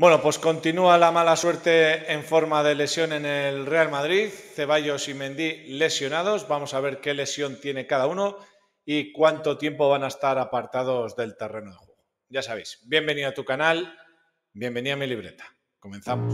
Bueno, pues continúa la mala suerte en forma de lesión en el Real Madrid. Ceballos y Mendy lesionados. Vamos a ver qué lesión tiene cada uno y cuánto tiempo van a estar apartados del terreno de juego. Ya sabéis, bienvenido a tu canal, bienvenido a mi libreta. Comenzamos.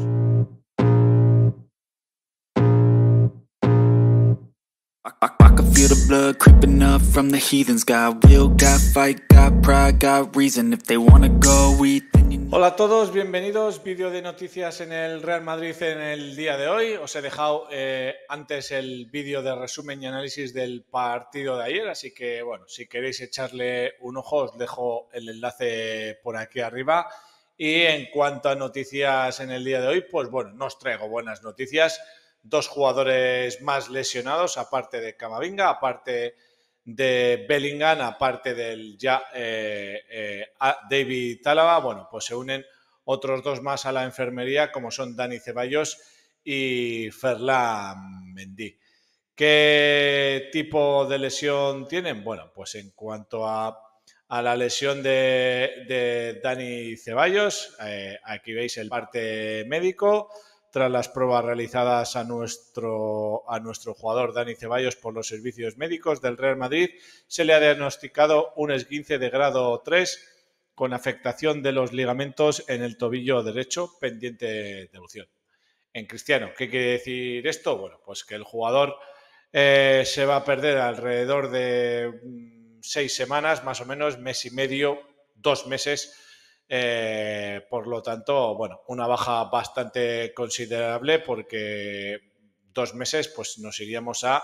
Hola a todos, bienvenidos. Vídeo de noticias en el Real Madrid en el día de hoy. Os he dejado eh, antes el vídeo de resumen y análisis del partido de ayer, así que bueno, si queréis echarle un ojo, os dejo el enlace por aquí arriba. Y en cuanto a noticias en el día de hoy, pues bueno, no os traigo buenas noticias. Dos jugadores más lesionados, aparte de Camavinga, aparte de Bellingham, aparte del ya eh, eh, David Tálava, bueno, pues se unen otros dos más a la enfermería, como son Dani Ceballos y Ferlán Mendy. ¿Qué tipo de lesión tienen? Bueno, pues en cuanto a, a la lesión de, Dani Ceballos, eh, aquí veis el parte médico tras las pruebas realizadas a nuestro, a nuestro jugador Dani Ceballos por los servicios médicos del Real Madrid. Se le ha diagnosticado un esguince de grado 3 con afectación de los ligamentos en el tobillo derecho pendiente de evolución. En Cristiano, ¿qué quiere decir esto? Bueno, pues que el jugador eh, se va a perder alrededor de mm, seis semanas, más o menos, mes y medio, dos meses eh, por lo tanto, bueno, una baja bastante considerable porque dos meses pues nos iríamos a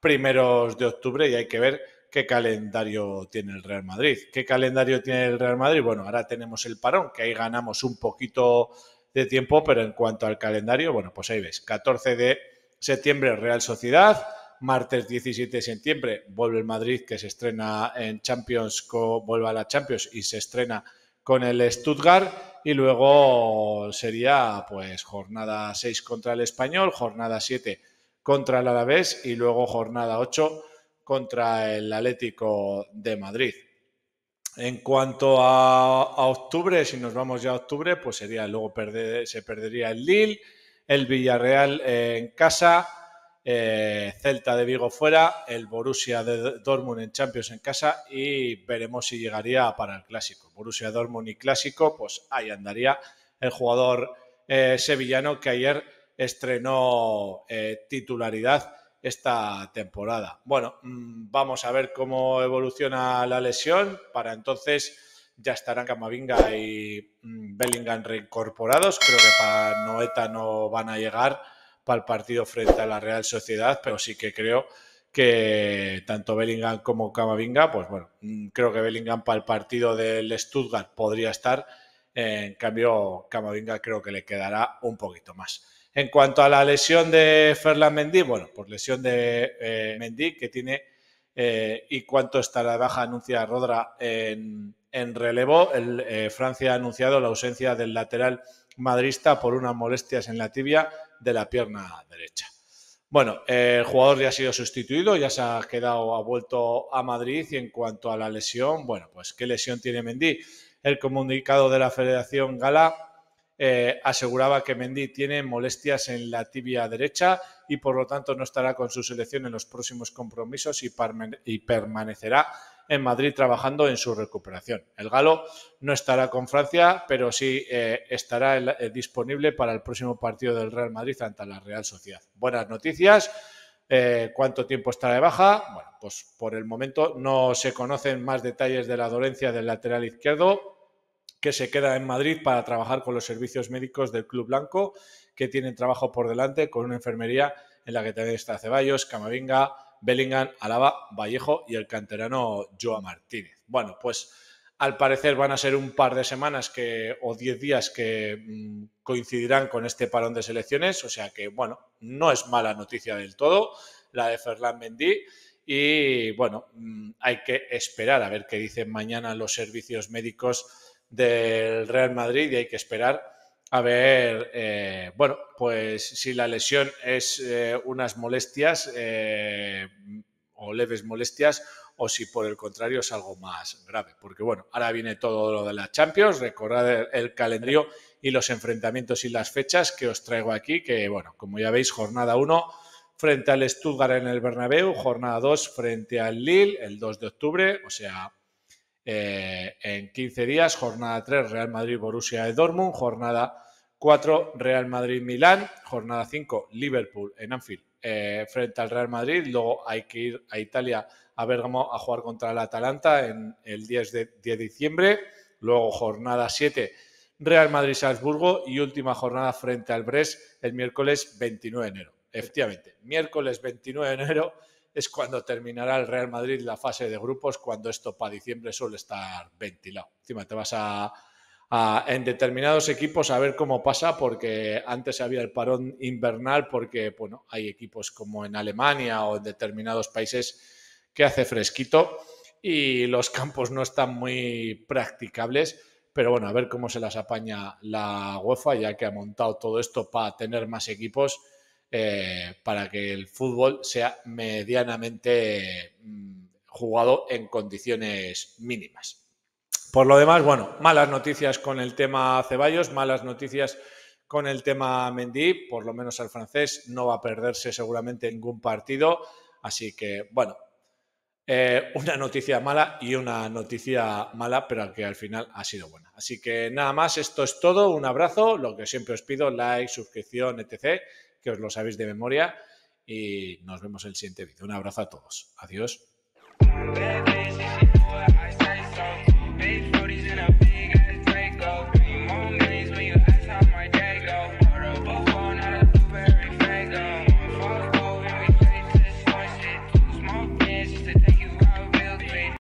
primeros de octubre y hay que ver qué calendario tiene el Real Madrid. ¿Qué calendario tiene el Real Madrid? Bueno, ahora tenemos el parón, que ahí ganamos un poquito de tiempo, pero en cuanto al calendario, bueno, pues ahí ves, 14 de septiembre Real Sociedad, martes 17 de septiembre vuelve el Madrid que se estrena en Champions, vuelve a la Champions y se estrena con el Stuttgart y luego sería pues jornada 6 contra el Español, jornada 7 contra el Alavés y luego jornada 8 contra el Atlético de Madrid. En cuanto a, octubre, si nos vamos ya a octubre, pues sería luego se perdería el Lille, el Villarreal en casa, eh, Celta de Vigo fuera, el Borussia de Dortmund en Champions en casa y veremos si llegaría para el clásico. Borussia Dortmund y clásico, pues ahí andaría el jugador eh, sevillano que ayer estrenó eh, titularidad esta temporada. Bueno, mm, vamos a ver cómo evoluciona la lesión. Para entonces ya estarán Camavinga y mm, Bellingham reincorporados. Creo que para Noeta no van a llegar para el partido frente a la Real Sociedad, pero sí que creo que tanto Bellingham como Camavinga, pues bueno, mm, creo que Bellingham para el partido del Stuttgart podría estar, en cambio Camavinga creo que le quedará un poquito más. En cuanto a la lesión de Ferland Mendy, bueno, por pues lesión de eh, Mendy que tiene eh, y cuánto está la baja anuncia Rodra en, en relevo, eh, Francia ha anunciado la ausencia del lateral madrista por unas molestias en la tibia de la pierna derecha. Bueno, el jugador ya ha sido sustituido, ya se ha quedado, ha vuelto a Madrid y en cuanto a la lesión, bueno, pues qué lesión tiene Mendy. El comunicado de la Federación Gala eh, aseguraba que Mendy tiene molestias en la tibia derecha y por lo tanto no estará con su selección en los próximos compromisos y permanecerá en Madrid trabajando en su recuperación. El galo no estará con Francia, pero sí eh, estará eh, disponible para el próximo partido del Real Madrid ante la Real Sociedad. Buenas noticias. Eh, ¿Cuánto tiempo estará de baja? Bueno, pues por el momento no se conocen más detalles de la dolencia del lateral izquierdo que se queda en Madrid para trabajar con los servicios médicos del Club Blanco, que tienen trabajo por delante con una enfermería en la que también está Ceballos, Camavinga, Bellingham, Alaba, Vallejo y el canterano Joa Martínez. Bueno, pues al parecer van a ser un par de semanas que, o diez días que mm, coincidirán con este parón de selecciones, o sea que, bueno, no es mala noticia del todo la de Ferland Mendy. Y bueno, mm, hay que esperar a ver qué dicen mañana los servicios médicos del Real Madrid y hay que esperar a ver, eh, bueno, pues si la lesión es eh, unas molestias eh, o leves molestias o si por el contrario es algo más grave. Porque bueno, ahora viene todo lo de la Champions, recordad el calendario y los enfrentamientos y las fechas que os traigo aquí, que bueno, como ya veis, jornada 1 frente al Stuttgart en el Bernabéu, jornada 2 frente al Lille el 2 de octubre, o sea, eh, en 15 días. Jornada 3, Real Madrid-Borussia de Dortmund. Jornada 4, Real Madrid-Milán. Jornada 5, Liverpool en Anfield eh, frente al Real Madrid. Luego hay que ir a Italia, a Bergamo a jugar contra el Atalanta en el 10 de, 10 de diciembre. Luego jornada 7, Real Madrid-Salzburgo y última jornada frente al Brest el miércoles 29 de enero. Efectivamente, miércoles 29 de enero es cuando terminará el Real Madrid la fase de grupos, cuando esto para diciembre suele estar ventilado. Encima te vas a, en determinados equipos a ver cómo pasa, porque antes había el parón invernal, porque bueno, hay equipos como en Alemania o en determinados países que hace fresquito y los campos no están muy practicables. Pero bueno, a ver cómo se las apaña la UEFA, ya que ha montado todo esto para tener más equipos eh, para que el fútbol sea medianamente mm, jugado en condiciones mínimas. Por lo demás, bueno, malas noticias con el tema Ceballos, malas noticias con el tema Mendy, por lo menos al francés no va a perderse seguramente ningún partido, así que bueno, eh, una noticia mala y una noticia mala, pero que al final ha sido buena. Así que nada más, esto es todo, un abrazo, lo que siempre os pido, like, suscripción, etc que os lo sabéis de memoria. Y nos vemos en el siguiente vídeo. Un abrazo a todos. Adiós.